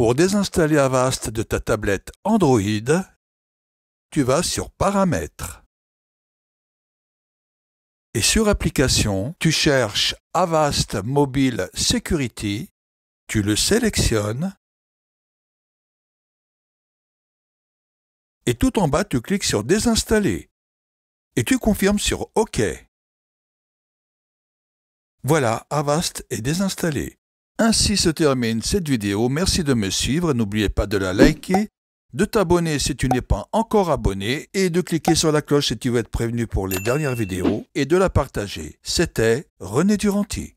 Pour désinstaller Avast de ta tablette Android, tu vas sur Paramètres. Et sur Application, tu cherches Avast Mobile Security, tu le sélectionnes et tout en bas tu cliques sur Désinstaller et tu confirmes sur OK. Voilà, Avast est désinstallé. Ainsi se termine cette vidéo. Merci de me suivre. N'oubliez pas de la liker, de t'abonner si tu n'es pas encore abonné et de cliquer sur la cloche si tu veux être prévenu pour les dernières vidéos et de la partager. C'était René Duranty.